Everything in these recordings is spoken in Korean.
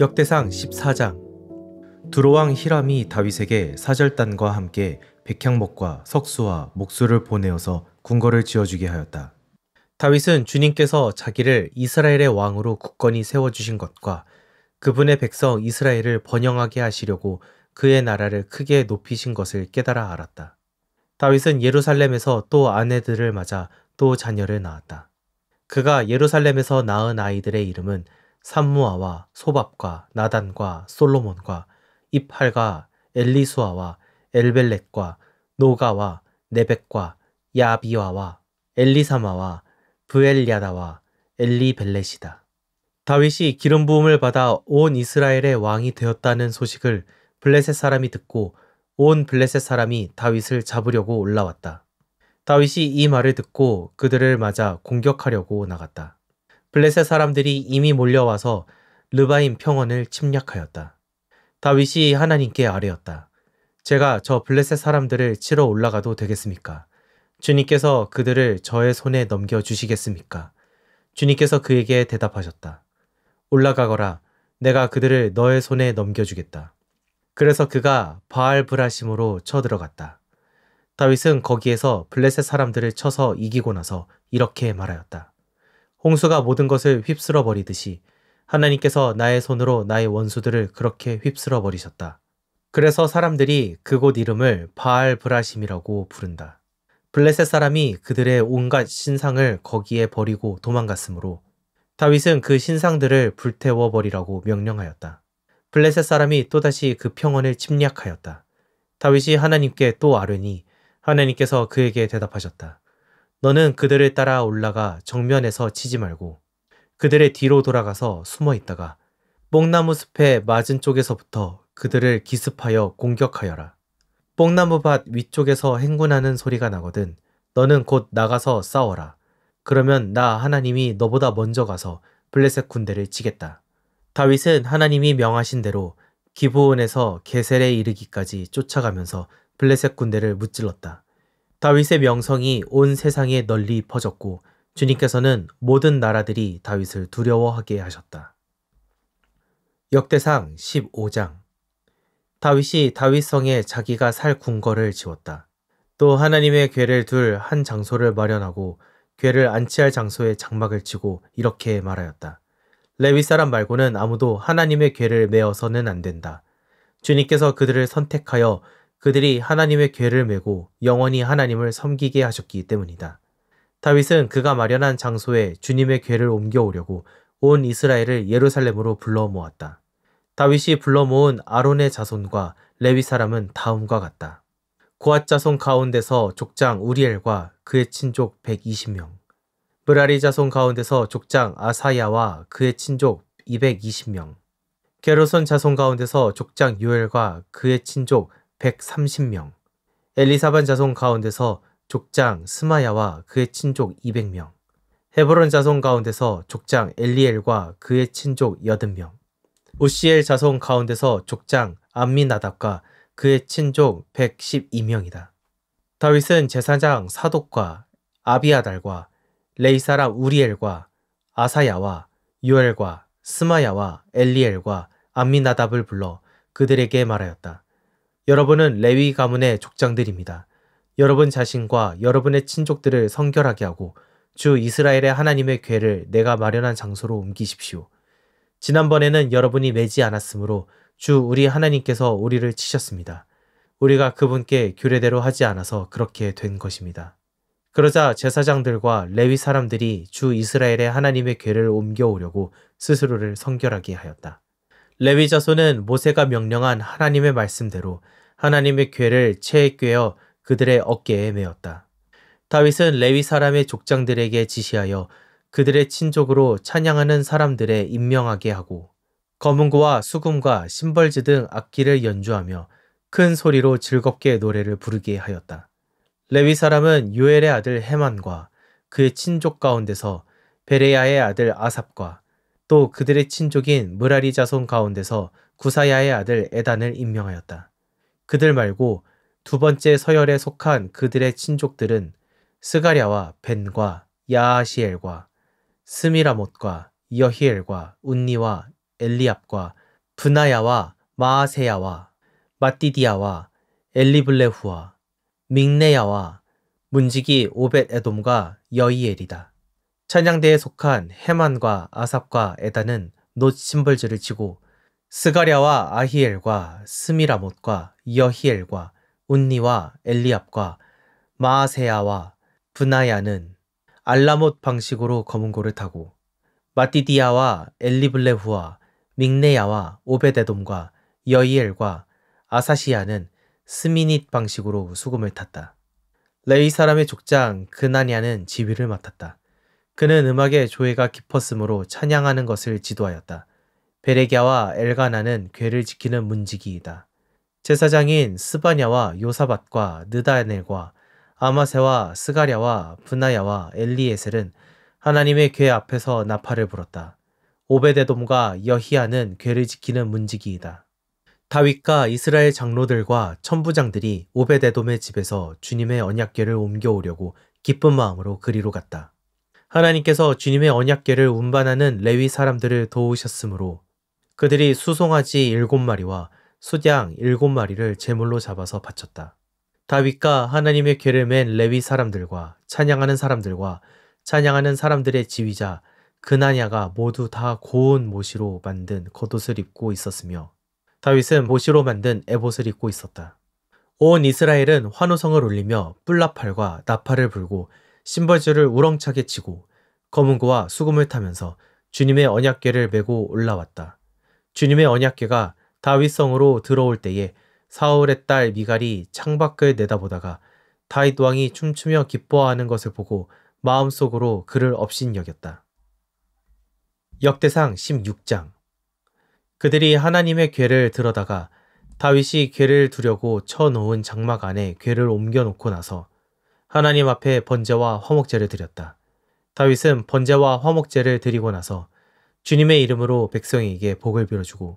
역대상 14장 두로왕 히람이 다윗에게 사절단과 함께 백향목과 석수와 목수를 보내어서 궁궐을 지어주게 하였다. 다윗은 주님께서 자기를 이스라엘의 왕으로 굳건히 세워주신 것과 그분의 백성 이스라엘을 번영하게 하시려고 그의 나라를 크게 높이신 것을 깨달아 알았다. 다윗은 예루살렘에서 또 아내들을 맞아 또 자녀를 낳았다. 그가 예루살렘에서 낳은 아이들의 이름은 산무아와 소밥과 나단과 솔로몬과 이팔과 엘리수아와 엘벨렛과 노가와 네벡과 야비와와 엘리사마와 부엘리아다와 엘리벨렛이다. 다윗이 기름 부음을 받아 온 이스라엘의 왕이 되었다는 소식을 블레셋 사람이 듣고 온 블레셋 사람이 다윗을 잡으려고 올라왔다. 다윗이 이 말을 듣고 그들을 맞아 공격하려고 나갔다. 블레셋 사람들이 이미 몰려와서 르바임 평원을 침략하였다. 다윗이 하나님께 아뢰었다. 제가 저 블레셋 사람들을 치러 올라가도 되겠습니까? 주님께서 그들을 저의 손에 넘겨 주시겠습니까? 주님께서 그에게 대답하셨다. 올라가거라. 내가 그들을 너의 손에 넘겨 주겠다. 그래서 그가 바알 브라심으로 쳐들어갔다. 다윗은 거기에서 블레셋 사람들을 쳐서 이기고 나서 이렇게 말하였다. 홍수가 모든 것을 휩쓸어 버리듯이 하나님께서 나의 손으로 나의 원수들을 그렇게 휩쓸어 버리셨다. 그래서 사람들이 그곳 이름을 바알 브라심이라고 부른다. 블레셋 사람이 그들의 온갖 신상을 거기에 버리고 도망갔으므로 다윗은 그 신상들을 불태워 버리라고 명령하였다. 블레셋 사람이 또다시 그 평원을 침략하였다. 다윗이 하나님께 또 아뢰니 하나님께서 그에게 대답하셨다. 너는 그들을 따라 올라가 정면에서 치지 말고 그들의 뒤로 돌아가서 숨어 있다가 뽕나무 숲의 맞은 쪽에서부터 그들을 기습하여 공격하여라. 뽕나무 밭 위쪽에서 행군하는 소리가 나거든 너는 곧 나가서 싸워라. 그러면 나 하나님이 너보다 먼저 가서 블레셋 군대를 치겠다. 다윗은 하나님이 명하신 대로 기부원에서 게셀에 이르기까지 쫓아가면서 블레셋 군대를 무찔렀다. 다윗의 명성이 온 세상에 널리 퍼졌고 주님께서는 모든 나라들이 다윗을 두려워하게 하셨다. 역대상 15장 다윗이 다윗성에 자기가 살 궁궐을 지웠다또 하나님의 괴를 둘 한 장소를 마련하고 괴를 안치할 장소에 장막을 치고 이렇게 말하였다. 레위 사람 말고는 아무도 하나님의 괴를 메어서는 안 된다. 주님께서 그들을 선택하여 그들이 하나님의 괴를 메고 영원히 하나님을 섬기게 하셨기 때문이다. 다윗은 그가 마련한 장소에 주님의 괴를 옮겨오려고 온 이스라엘을 예루살렘으로 불러 모았다. 다윗이 불러 모은 아론의 자손과 레위 사람은 다음과 같다. 고앗 자손 가운데서 족장 우리엘과 그의 친족 120명, 브라리 자손 가운데서 족장 아사야와 그의 친족 220명, 게로선 자손 가운데서 족장 유엘과 그의 친족 130명, 엘리사반 자손 가운데서 족장 스마야와 그의 친족 200명, 헤브론 자손 가운데서 족장 엘리엘과 그의 친족 80명, 우시엘 자손 가운데서 족장 암미나답과 그의 친족 112명이다. 다윗은 제사장 사독과 아비아달과 레이사라 우리엘과 아사야와 유엘과 스마야와 엘리엘과 암미나답을 불러 그들에게 말하였다. 여러분은 레위 가문의 족장들입니다. 여러분 자신과 여러분의 친족들을 성결하게 하고 주 이스라엘의 하나님의 괴를 내가 마련한 장소로 옮기십시오. 지난번에는 여러분이 매지 않았으므로 주 우리 하나님께서 우리를 치셨습니다. 우리가 그분께 규례대로 하지 않아서 그렇게 된 것입니다. 그러자 제사장들과 레위 사람들이 주 이스라엘의 하나님의 괴를 옮겨오려고 스스로를 성결하게 하였다. 레위 자손은 모세가 명령한 하나님의 말씀대로 하나님의 궤를 채에 꿰어 그들의 어깨에 메었다. 다윗은 레위 사람의 족장들에게 지시하여 그들의 친족으로 찬양하는 사람들의 임명하게 하고 검은고와 수금과 심벌즈등 악기를 연주하며 큰 소리로 즐겁게 노래를 부르게 하였다. 레위 사람은 유엘의 아들 헤만과 그의 친족 가운데서 베레야의 아들 아삽과 또 그들의 친족인 무라리 자손 가운데서 구사야의 아들 에단을 임명하였다. 그들 말고 두 번째 서열에 속한 그들의 친족들은 스가랴와 벤과 야아시엘과 스미라못과 여히엘과 운니와 엘리압과 분하야와 마아세야와 마띠디아와 엘리블레후와 믹네야와 문지기 오벳 에돔과 여이엘이다. 찬양대에 속한 헤만과 아삽과 에단은 놋 심벌즈를 치고 스가랴와 아히엘과 스미라못과 여히엘과 운니와 엘리압과 마아세야와 분하야는 알라못 방식으로 검은고를 타고 마티디아와 엘리블레후와 믹네야와 오베데돔과 여이엘과 아사시야는 스미닛 방식으로 수금을 탔다. 레이 사람의 족장 그나니아는 지휘를 맡았다. 그는 음악에 조예가 깊었으므로 찬양하는 것을 지도하였다. 베레기아와 엘가나는 괴를 지키는 문지기이다. 제사장인 스바냐와 요사밭과 느다넬과 아마세와 스가랴와 분나야와 엘리에셀은 하나님의 괴 앞에서 나팔을 불었다. 오베데돔과 여희야는 괴를 지키는 문지기이다. 다윗과 이스라엘 장로들과 천부장들이 오베데돔의 집에서 주님의 언약궤를 옮겨오려고 기쁜 마음으로 그리로 갔다. 하나님께서 주님의 언약계를 운반하는 레위 사람들을 도우셨으므로 그들이 수송아지 일곱 마리와 수양 일곱 마리를 제물로 잡아서 바쳤다. 다윗과 하나님의 궤를 맨 레위 사람들과 찬양하는 사람들과 찬양하는 사람들의 지휘자 그나냐가 모두 다 고운 모시로 만든 겉옷을 입고 있었으며 다윗은 모시로 만든 에봇을 입고 있었다. 온 이스라엘은 환호성을 울리며 뿔나팔과 나팔을 불고 심벌줄을 우렁차게 치고 검은고와 수금을 타면서 주님의 언약궤를 메고 올라왔다. 주님의 언약궤가 다윗성으로 들어올 때에 사울의 딸 미갈이 창밖을 내다보다가 다윗 왕이 춤추며 기뻐하는 것을 보고 마음속으로 그를 업신여겼다. 역대상 16장 그들이 하나님의 궤를 들어다가 다윗이 궤를 두려고 쳐놓은 장막 안에 궤를 옮겨놓고 나서 하나님 앞에 번제와 화목제를 드렸다. 다윗은 번제와 화목제를 드리고 나서 주님의 이름으로 백성에게 복을 빌어주고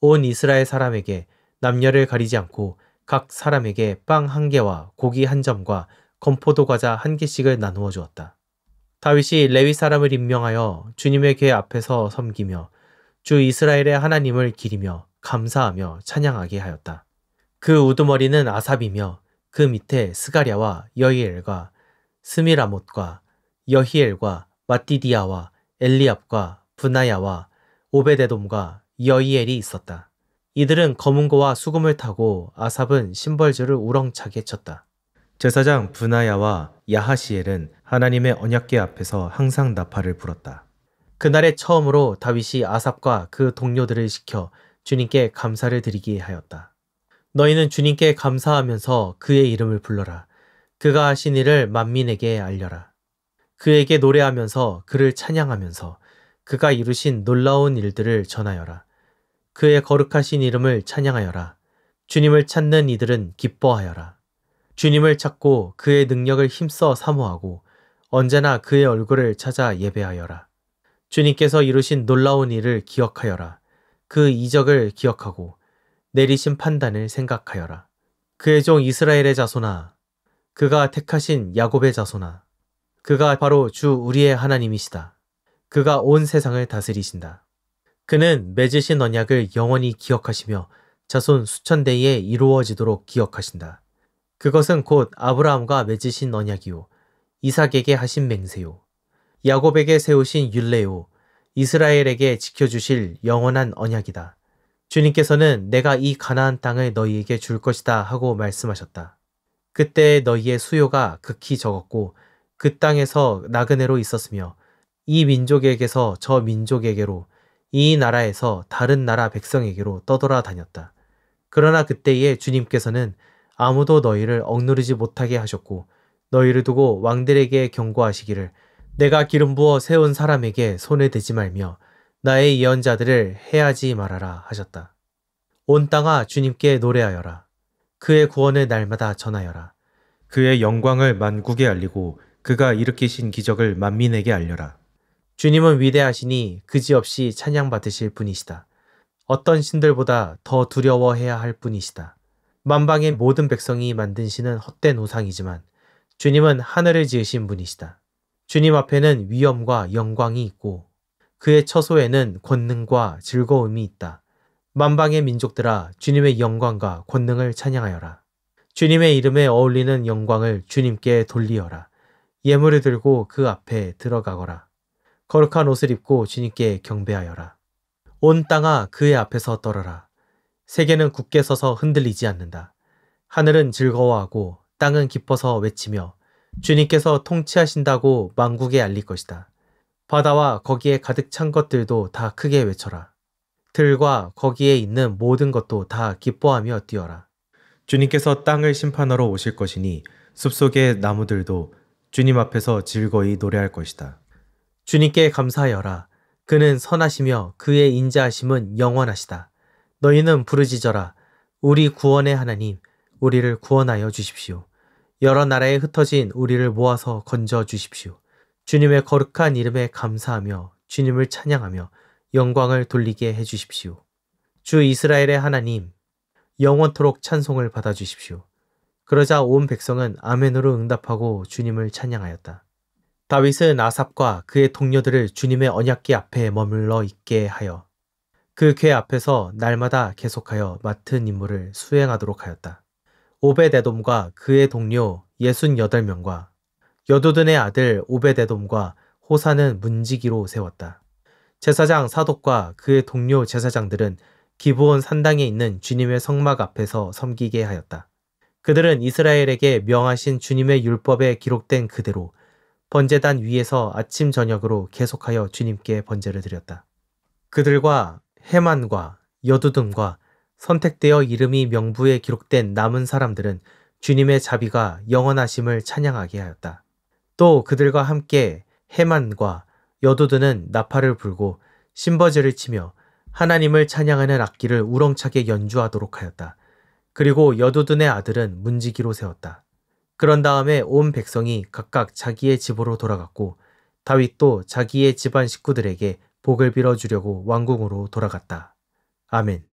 온 이스라엘 사람에게 남녀를 가리지 않고 각 사람에게 빵 한 개와 고기 한 점과 건포도 과자 한 개씩을 나누어 주었다. 다윗이 레위 사람을 임명하여 주님의 궤 앞에서 섬기며 주 이스라엘의 하나님을 기리며 감사하며 찬양하게 하였다. 그 우두머리는 아삽이며 그 밑에 스가랴와 여이엘과 스미라못과 여히엘과 마띠디아와 엘리압과 분나야와 오베데돔과 여이엘이 있었다. 이들은 검은고와 수금을 타고 아삽은 심벌주를 우렁차게 쳤다. 제사장 분나야와 야하시엘은 하나님의 언약계 앞에서 항상 나팔을 불었다. 그날에 처음으로 다윗이 아삽과 그 동료들을 시켜 주님께 감사를 드리게 하였다. 너희는 주님께 감사하면서 그의 이름을 불러라. 그가 하신 일을 만민에게 알려라. 그에게 노래하면서 그를 찬양하면서 그가 이루신 놀라운 일들을 전하여라. 그의 거룩하신 이름을 찬양하여라. 주님을 찾는 이들은 기뻐하여라. 주님을 찾고 그의 능력을 힘써 사모하고 언제나 그의 얼굴을 찾아 예배하여라. 주님께서 이루신 놀라운 일을 기억하여라. 그 이적을 기억하고 내리신 판단을 생각하여라. 그의 종 이스라엘의 자손아, 그가 택하신 야곱의 자손아, 그가 바로 주 우리의 하나님이시다. 그가 온 세상을 다스리신다. 그는 맺으신 언약을 영원히 기억하시며 자손 수천 대에 이루어지도록 기억하신다. 그것은 곧 아브라함과 맺으신 언약이요, 이삭에게 하신 맹세요, 야곱에게 세우신 율례요, 이스라엘에게 지켜주실 영원한 언약이다. 주님께서는 내가 이 가나안 땅을 너희에게 줄 것이다 하고 말씀하셨다. 그때 너희의 수요가 극히 적었고 그 땅에서 나그네로 있었으며 이 민족에게서 저 민족에게로 이 나라에서 다른 나라 백성에게로 떠돌아 다녔다. 그러나 그때에 주님께서는 아무도 너희를 억누르지 못하게 하셨고 너희를 두고 왕들에게 경고하시기를 내가 기름 부어 세운 사람에게 손을 대지 말며 나의 예언자들을 해하지 말아라 하셨다. 온 땅아 주님께 노래하여라. 그의 구원을 날마다 전하여라. 그의 영광을 만국에 알리고 그가 일으키신 기적을 만민에게 알려라. 주님은 위대하시니 그지없이 찬양받으실 분이시다. 어떤 신들보다 더 두려워해야 할 분이시다. 만방의 모든 백성이 만든 신은 헛된 우상이지만 주님은 하늘을 지으신 분이시다. 주님 앞에는 위엄과 영광이 있고 그의 처소에는 권능과 즐거움이 있다. 만방의 민족들아 주님의 영광과 권능을 찬양하여라. 주님의 이름에 어울리는 영광을 주님께 돌리어라. 예물을 들고 그 앞에 들어가거라. 거룩한 옷을 입고 주님께 경배하여라. 온 땅아 그의 앞에서 떨어라. 세계는 굳게 서서 흔들리지 않는다. 하늘은 즐거워하고 땅은 기뻐서 외치며 주님께서 통치하신다고 만국에 알릴 것이다. 바다와 거기에 가득 찬 것들도 다 크게 외쳐라. 들과 거기에 있는 모든 것도 다 기뻐하며 뛰어라. 주님께서 땅을 심판하러 오실 것이니 숲속의 나무들도 주님 앞에서 즐거이 노래할 것이다. 주님께 감사하여라. 그는 선하시며 그의 인자하심은 영원하시다. 너희는 부르짖어라. 우리 구원의 하나님, 우리를 구원하여 주십시오. 여러 나라에 흩어진 우리를 모아서 건져 주십시오. 주님의 거룩한 이름에 감사하며 주님을 찬양하며 영광을 돌리게 해주십시오. 주 이스라엘의 하나님, 영원토록 찬송을 받아주십시오. 그러자 온 백성은 아멘으로 응답하고 주님을 찬양하였다. 다윗은 아삽과 그의 동료들을 주님의 언약궤 앞에 머물러 있게 하여 그 궤 앞에서 날마다 계속하여 맡은 임무를 수행하도록 하였다. 오베데돔과 그의 동료 68명과 여두둔의 아들 오베데돔과 호사는 문지기로 세웠다. 제사장 사독과 그의 동료 제사장들은 기브온 산당에 있는 주님의 성막 앞에서 섬기게 하였다. 그들은 이스라엘에게 명하신 주님의 율법에 기록된 그대로 번제단 위에서 아침 저녁으로 계속하여 주님께 번제를 드렸다. 그들과 해만과 여두둠과 선택되어 이름이 명부에 기록된 남은 사람들은 주님의 자비가 영원하심을 찬양하게 하였다. 또 그들과 함께 해만과 여도드는 나팔을 불고 심버즈를 치며 하나님을 찬양하는 악기를 우렁차게 연주하도록 하였다. 그리고 여도둔의 아들은 문지기로 세웠다. 그런 다음에 온 백성이 각각 자기의 집으로 돌아갔고 다윗도 자기의 집안 식구들에게 복을 빌어주려고 왕궁으로 돌아갔다. 아멘.